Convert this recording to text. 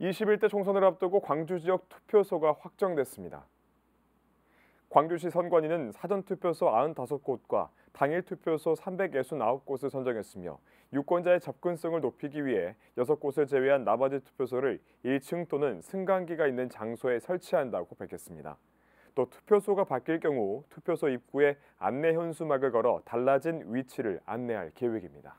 21대 총선을 앞두고 광주 지역 투표소가 확정됐습니다. 광주시 선관위는 사전투표소 95곳과 당일 투표소 369곳을 선정했으며 유권자의 접근성을 높이기 위해 6곳을 제외한 나머지 투표소를 1층 또는 승강기가 있는 장소에 설치한다고 밝혔습니다. 또 투표소가 바뀔 경우 투표소 입구에 안내 현수막을 걸어 달라진 위치를 안내할 계획입니다.